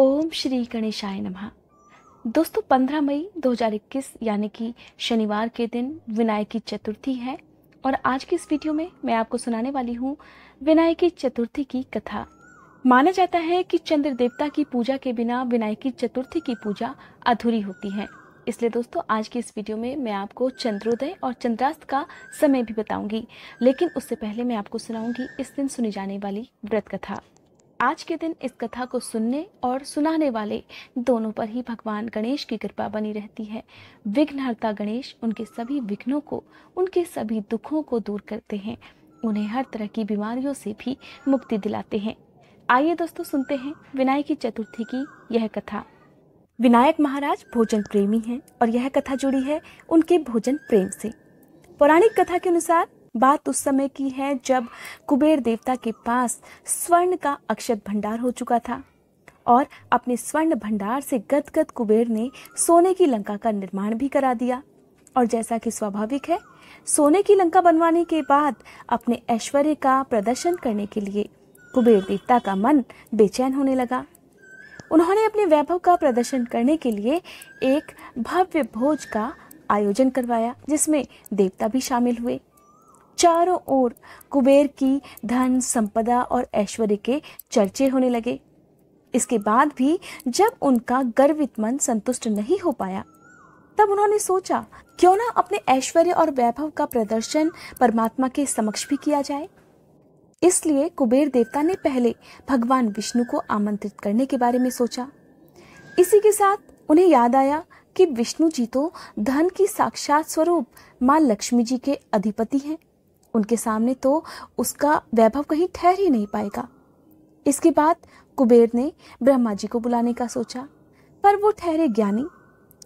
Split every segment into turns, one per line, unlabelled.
ओम श्री गणेशाय नमः दोस्तों 15 मई 2021 यानी कि शनिवार के दिन विनायक की चतुर्थी है और आज की इस वीडियो में मैं आपको सुनाने वाली हूँ विनायक की चतुर्थी की कथा माना जाता है कि चंद्र देवता की पूजा के बिना विनायक की चतुर्थी की पूजा अधूरी होती है इसलिए दोस्तों आज की इस वीडियो में मैं आपको चंद्रोदय और चंद्रास्त का समय भी बताऊंगी लेकिन उससे पहले मैं आपको सुनाऊंगी इस दिन सुनी जाने वाली व्रत कथा आज के दिन इस कथा को सुनने और सुनाने वाले दोनों पर ही भगवान गणेश की कृपा बनी रहती है विघ्नहर्ता गणेश उनके सभी विघ्नों को उनके सभी दुखों को दूर करते हैं उन्हें हर तरह की बीमारियों से भी मुक्ति दिलाते हैं आइए दोस्तों सुनते हैं विनायक की चतुर्थी की यह कथा विनायक महाराज भोजन प्रेमी हैं और यह कथा जुड़ी है उनके भोजन प्रेम से पौराणिक कथा के अनुसार बात उस समय की है जब कुबेर देवता के पास स्वर्ण का अक्षत भंडार हो चुका था और अपने स्वर्ण भंडार से गदगद कुबेर ने सोने की लंका का निर्माण भी करा दिया और जैसा कि स्वाभाविक है सोने की लंका बनवाने के बाद अपने ऐश्वर्य का प्रदर्शन करने के लिए कुबेर देवता का मन बेचैन होने लगा उन्होंने अपने वैभव का प्रदर्शन करने के लिए एक भव्य भोज का आयोजन करवाया जिसमें देवता भी शामिल हुए चारों ओर कुबेर की धन संपदा और ऐश्वर्य के चर्चे होने लगे इसके बाद भी जब उनका गर्वित मन संतुष्ट नहीं हो पाया तब उन्होंने सोचा क्यों ना अपने ऐश्वर्य और वैभव का प्रदर्शन परमात्मा के समक्ष भी किया जाए इसलिए कुबेर देवता ने पहले भगवान विष्णु को आमंत्रित करने के बारे में सोचा इसी के साथ उन्हें याद आया कि विष्णु जी तो धन की साक्षात स्वरूप माँ लक्ष्मी जी के अधिपति हैं उनके सामने तो उसका वैभव कहीं ठहर ही नहीं पाएगा इसके बाद कुबेर ने ब्रह्मा जी को बुलाने का सोचा पर वो ठहरे ज्ञानी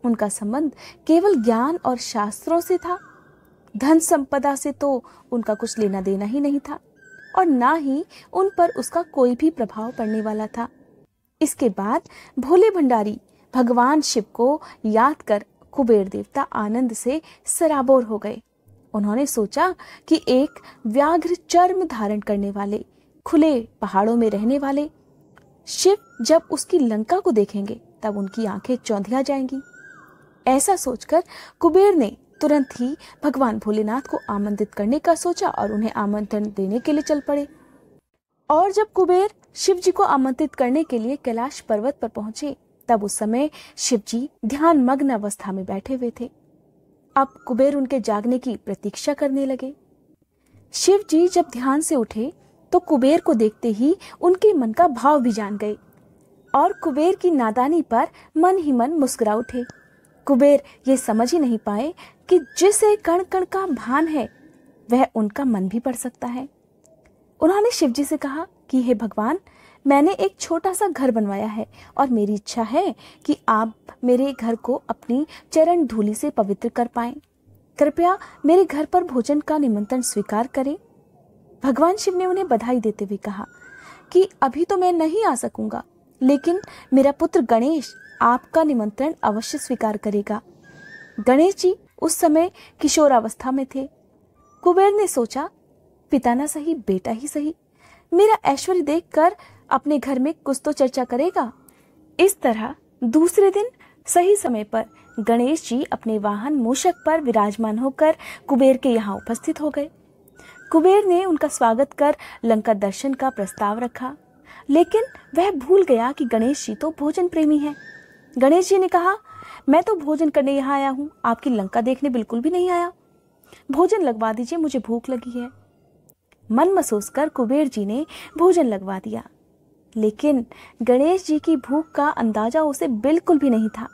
उनका संबंध केवल ज्ञान और शास्त्रों से था धन संपदा से तो उनका कुछ लेना देना ही नहीं था और ना ही उन पर उसका कोई भी प्रभाव पड़ने वाला था इसके बाद भोले भंडारी भगवान शिव को याद कर कुबेर देवता आनंद से सराबोर हो गए उन्होंने सोचा कि एक व्याघ्र चर्म धारण करने वाले खुले पहाड़ों में रहने वाले शिव जब उसकी लंका को देखेंगे तब उनकी आंखें चौंधिया जाएंगी ऐसा सोचकर कुबेर ने तुरंत ही भगवान भोलेनाथ को आमंत्रित करने का सोचा और उन्हें आमंत्रण देने के लिए चल पड़े और जब कुबेर शिव जी को आमंत्रित करने के लिए कैलाश पर्वत पर पहुंचे तब उस समय शिव जी ध्यान मग्न अवस्था में बैठे हुए थे अब कुबेर उनके जागने की प्रतीक्षा करने लगे शिव जी जब ध्यान से उठे तो कुबेर को देखते ही उनके मन का भाव भी जान गए और कुबेर की नादानी पर मन ही मन मुस्कुरा उठे कुबेर ये समझ ही नहीं पाए कि जिसे कण कण का भान है वह उनका मन भी पढ़ सकता है उन्होंने शिवजी से कहा कि हे भगवान मैंने एक छोटा सा घर बनवाया है और मेरी इच्छा है कि आप मेरे घर को अपनी चरण धूलि से पवित्र कर पाए कृपया मेरे घर पर भोजन का निमंत्रण स्वीकार करें भगवान शिव ने उन्हें बधाई देते हुए कहा कि अभी तो मैं नहीं आ सकूंगा लेकिन मेरा पुत्र गणेश आपका निमंत्रण अवश्य स्वीकार करेगा गणेश जी उस समय किशोरावस्था में थे कुबेर ने सोचा पिता ना सही बेटा ही सही मेरा ऐश्वर्य देखकर अपने घर में कुछ तो चर्चा करेगा इस तरह दूसरे दिन सही समय पर गणेश जी अपने वाहन मूषक पर विराजमान होकर कुबेर के यहाँ उपस्थित हो गए कुबेर ने उनका स्वागत कर लंका दर्शन का प्रस्ताव रखा लेकिन वह भूल गया कि गणेश जी तो भोजन प्रेमी हैं गणेश जी ने कहा मैं तो भोजन करने यहाँ आया हूँ आपकी लंका देखने बिल्कुल भी नहीं आया भोजन लगवा दीजिए मुझे भूख लगी है मन महसूस कर कुबेर जी ने भोजन लगवा दिया लेकिन गणेश जी की भूख का अंदाजा उसे बिल्कुल भी नहीं था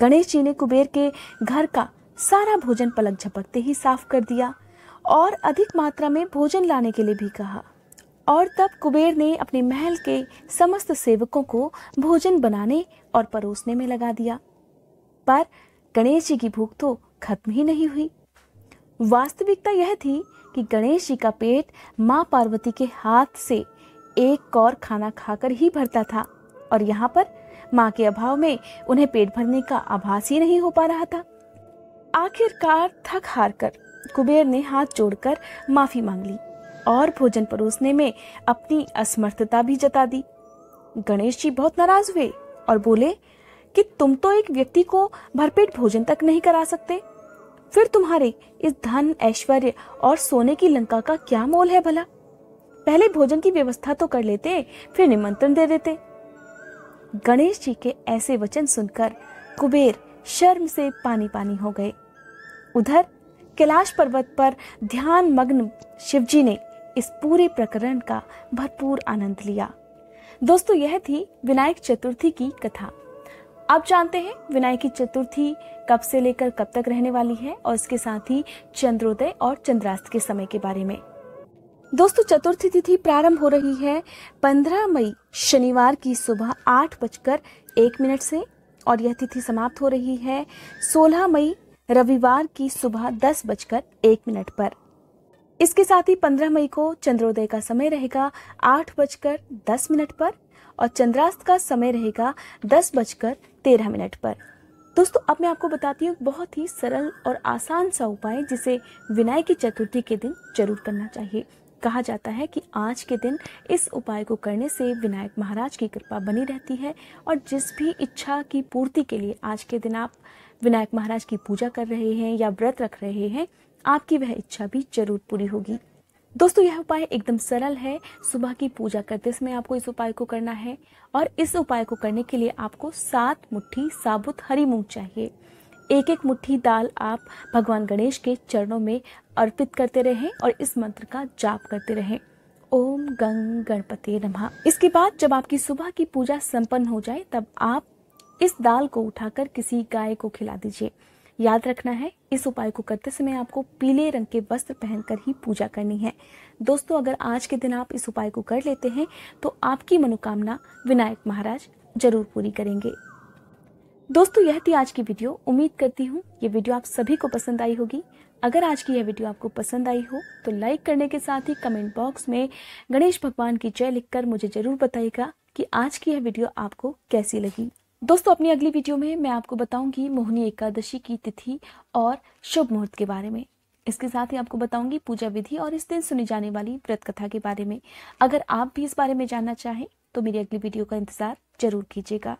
गणेश जी ने कुबेर के घर का सारा भोजन पलक झपकते ही साफ कर दिया और अधिक मात्रा में भोजन लाने के लिए भी कहा और तब कुबेर ने अपने महल के समस्त सेवकों को भोजन बनाने और परोसने में लगा दिया पर गणेश जी की भूख तो खत्म ही नहीं हुई वास्तविकता यह थी कि गणेश जी का पेट माँ पार्वती के हाथ से एक कौर खाना खाकर ही भरता था और यहाँ पर माँ के अभाव में उन्हें पेट भरने का आभास ही नहीं हो पा रहा था आखिरकार थक हार कर कुबेर ने हाथ जोड़कर माफी मांग ली और भोजन परोसने में अपनी असमर्थता भी जता दी गणेश जी बहुत नाराज हुए और बोले कि तुम तो एक व्यक्ति को भरपेट भोजन तक नहीं करा सकते फिर तुम्हारे इस धन ऐश्वर्य और सोने की लंका का क्या मोल है भला पहले भोजन की व्यवस्था तो कर लेते फिर निमंत्रण दे देते गणेश जी के ऐसे वचन सुनकर कुबेर शर्म से पानी पानी हो गए उधर कैलाश पर्वत पर ध्यान मग्न जी ने इस पूरे प्रकरण का भरपूर आनंद लिया दोस्तों यह थी विनायक चतुर्थी की कथा आप जानते हैं विनायक की चतुर्थी कब से लेकर कब तक रहने वाली है और इसके साथ ही चंद्रोदय और चंद्रास्त के समय के बारे में दोस्तों चतुर्थी तिथि प्रारंभ हो रही है 15 मई शनिवार की सुबह आठ बजकर एक मिनट से और यह तिथि समाप्त हो रही है 16 मई रविवार की सुबह दस बजकर एक मिनट पर इसके साथ ही 15 मई को चंद्रोदय का समय रहेगा आठ बजकर दस मिनट पर और चंद्रास्त का समय रहेगा दस बजकर तेरह मिनट पर दोस्तों अब मैं आपको बताती हूँ बहुत ही सरल और आसान सा उपाय जिसे विनायक की चतुर्थी के दिन जरूर करना चाहिए कहा जाता है कि आज के दिन इस उपाय को करने से विनायक महाराज की कृपा बनी रहती है और जिस भी इच्छा की पूर्ति के लिए आज के दिन आप विनायक महाराज की पूजा कर रहे हैं या व्रत रख रहे हैं आपकी वह इच्छा भी जरूर पूरी होगी दोस्तों यह उपाय एकदम सरल है सुबह की पूजा करते समय आपको इस उपाय को करना है और इस उपाय को करने के लिए आपको सात मुट्ठी साबुत हरी मूंग चाहिए एक एक मुट्ठी दाल आप भगवान गणेश के चरणों में अर्पित करते रहें और इस मंत्र का जाप करते रहें ओम गंग गणपति नमः इसके बाद जब आपकी सुबह की पूजा संपन्न हो जाए तब आप इस दाल को उठाकर किसी गाय को खिला दीजिए याद रखना है इस उपाय को करते समय आपको पीले रंग के वस्त्र पहनकर ही पूजा करनी है दोस्तों अगर आज के दिन आप इस उपाय को कर लेते हैं तो आपकी मनोकामना विनायक महाराज जरूर पूरी करेंगे दोस्तों यह थी आज की वीडियो उम्मीद करती हूँ ये वीडियो आप सभी को पसंद आई होगी अगर आज की यह वीडियो आपको पसंद आई हो तो लाइक करने के साथ ही कमेंट बॉक्स में गणेश भगवान की जय लिखकर मुझे ज़रूर बताइएगा कि आज की यह वीडियो आपको कैसी लगी दोस्तों अपनी अगली वीडियो में मैं आपको बताऊंगी मोहनी एकादशी की तिथि और शुभ मुहूर्त के बारे में इसके साथ ही आपको बताऊंगी पूजा विधि और इस दिन सुनी जाने वाली व्रत कथा के बारे में अगर आप भी इस बारे में जानना चाहें तो मेरी अगली वीडियो का इंतज़ार जरूर कीजिएगा